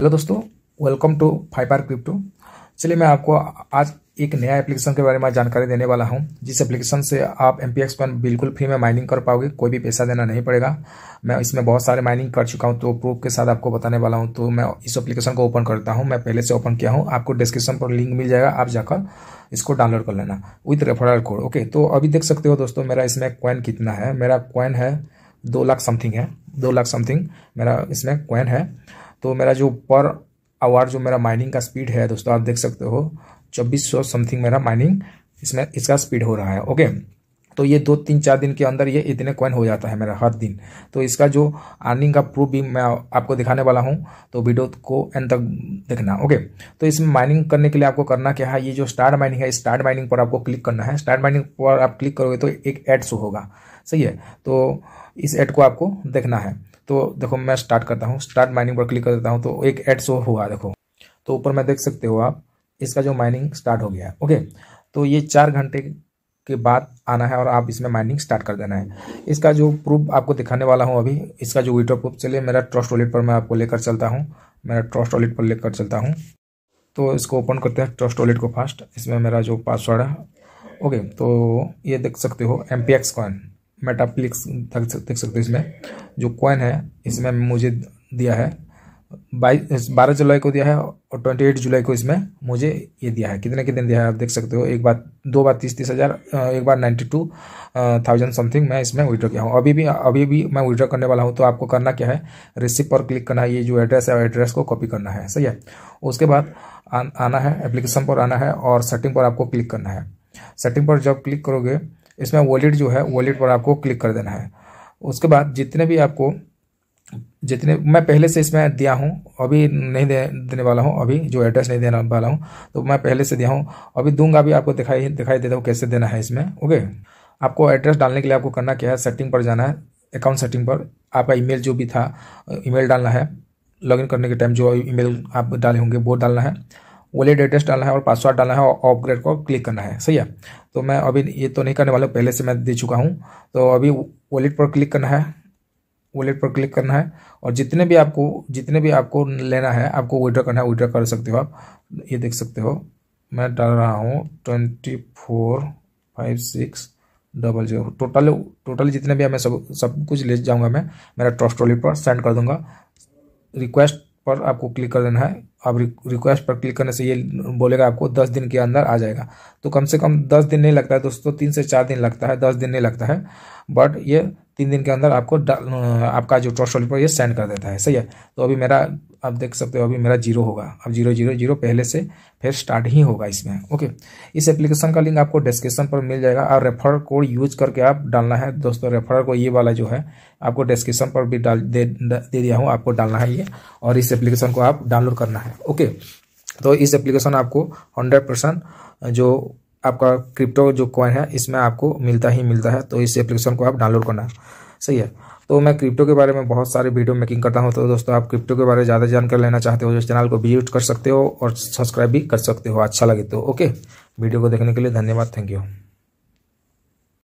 hello दोस्तों welcome to fibre crypto चलिए मैं आपको आज एक नया एप्लीकेशन के बारे में जानकारी देने वाला हूं जिस एप्लीकेशन से आप एम पी बिल्कुल फ्री में माइनिंग कर पाओगे कोई भी पैसा देना नहीं पड़ेगा मैं इसमें बहुत सारे माइनिंग कर चुका हूं तो प्रूफ के साथ आपको बताने वाला हूं तो मैं इस एप्लीकेशन को ओपन करता हूं मैं पहले से ओपन किया हूं आपको डिस्क्रिप्शन पर लिंक मिल जाएगा आप जाकर इसको डाउनलोड कर लेना विथ रेफरल कोड ओके तो अभी देख सकते हो दोस्तों मेरा इसमें क्वन कितना है मेरा क्वन है दो लाख समथिंग है दो लाख समथिंग मेरा इसमें क्वन है तो मेरा जो पर आवर जो मेरा माइनिंग का स्पीड है दोस्तों आप देख सकते हो चौबीस सौ समथिंग मेरा माइनिंग इसमें इसका स्पीड हो रहा है ओके तो ये दो तीन चार दिन के अंदर ये इतने कॉइन हो जाता है मेरा हर दिन तो इसका जो अर्निंग का प्रूफ भी मैं आपको दिखाने वाला हूँ तो वीडियो को एंड तक देखना ओके तो इसमें माइनिंग करने के लिए आपको करना क्या है ये जो स्टार माइनिंग है स्टार माइनिंग पर आपको क्लिक करना है स्टार माइनिंग पर आप क्लिक करोगे तो एक एड शो होगा सही है तो इस एड को आपको देखना है तो देखो मैं स्टार्ट करता हूँ स्टार्ट माइनिंग पर क्लिक कर देता हूँ तो एक एड शो हुआ देखो तो ऊपर में देख सकते हो आप इसका जो माइनिंग स्टार्ट हो गया ओके तो ये चार घंटे के बाद आना है और आप इसमें माइनिंग स्टार्ट कर देना है इसका जो प्रूफ आपको दिखाने वाला हूँ अभी इसका जो विड्रॉ प्रूफ चलिए मेरा ट्रस्ट वॉलेट पर मैं आपको लेकर चलता हूँ मेरा ट्रस्ट वॉलेट पर लेकर चलता हूँ तो इसको ओपन करते हैं ट्रस्ट वॉलेट को फास्ट इसमें मेरा जो पासवर्ड है ओके तो ये देख सकते हो एम पी एक्स कॉइन मेटाप लिख देख सकते इसमें जो कॉइन है इसमें मुझे दिया है बाईस बारह जुलाई को दिया है और ट्वेंटी एट जुलाई को इसमें मुझे ये दिया है कितने कितने दिया है आप देख सकते हो एक बार दो बार तीस तीस हज़ार एक बार नाइन्टी टू थाउजेंड समथिंग मैं इसमें विड्रॉ किया हूँ अभी भी अभी भी मैं विड्रॉ करने वाला हूँ तो आपको करना क्या है रिसिप्ट पर क्लिक करना है ये जो एड्रेस है एड्रेस को कॉपी करना है सही है उसके बाद आना है एप्लीकेशन पर आना है और सेटिंग पर आपको क्लिक करना है सेटिंग पर जब क्लिक करोगे इसमें वॉलेट जो है वॉलेट पर आपको क्लिक कर देना है उसके बाद जितने भी आपको जितने मैं पहले से इसमें दिया हूँ अभी नहीं दे, देने वाला हूँ अभी जो एड्रेस नहीं देने वाला हूँ तो मैं पहले से दिया हूँ अभी दूंगा अभी आपको दिखाई दिखाई देता हूँ कैसे देना है इसमें ओके आपको एड्रेस डालने के लिए आपको करना क्या है सेटिंग पर जाना है अकाउंट सेटिंग पर आपका ईमेल जो भी था ईमेल डालना है लॉगिन करने के टाइम जो ईमेल आप डाले होंगे वो डालना है वॉलेट एड्रेस डालना है और पासवर्ड डालना है और अपग्रेड को क्लिक करना है सही है तो मैं अभी ये तो नहीं करने वाला पहले से मैं दे चुका हूँ तो अभी वॉलेट पर क्लिक करना है वॉलेट पर क्लिक करना है और जितने भी आपको जितने भी आपको लेना है आपको विड्रॉ करना है विड्रॉ कर सकते हो आप ये देख सकते हो मैं डाल रहा हूँ twenty four five six double zero total total जितने भी है मैं सब सब कुछ ले जाऊँगा मैं मेरा ट्रस्ट वॉलेट पर सेंड कर दूँगा रिक्वेस्ट पर आपको क्लिक कर देना है आप रिक्वेस्ट पर क्लिक करने से ये बोलेगा आपको दस दिन के अंदर आ जाएगा तो कम से कम दस दिन नहीं लगता है दोस्तों तीन से चार दिन लगता है दस दिन नहीं लगता है बट ये तीन दिन के अंदर आपको आपका जो ट्रस्ट वॉलेट पर ये सेंड कर देता है सही है तो अभी मेरा आप देख सकते हो अभी मेरा जीरो होगा अब जीरो जीरो जीरो पहले से फिर स्टार्ट ही होगा इसमें ओके इस एप्लीकेशन का लिंक आपको डिस्क्रिप्शन पर मिल जाएगा और रेफर कोड यूज करके आप डालना है दोस्तों रेफर को ये वाला जो है आपको डिस्क्रिप्शन पर भी डाल दे, दे दिया हूँ आपको डालना है ये और इस एप्लीकेशन को आप डाउनलोड करना है ओके तो इस एप्लीकेशन आपको हंड्रेड परसेंट जो आपका क्रिप्टो जो कॉइन है इसमें आपको मिलता ही मिलता है तो इस एप्लीकेशन को आप डाउनलोड करना सही है तो मैं क्रिप्टो के बारे में बहुत सारे वीडियो मेकिंग करता हूँ तो दोस्तों आप क्रिप्टो के बारे में ज़्यादा जानकारी लेना चाहते हो तो चैनल को विजिट कर सकते हो और सब्सक्राइब भी कर सकते हो अच्छा लगे तो ओके वीडियो को देखने के लिए धन्यवाद थैंक यू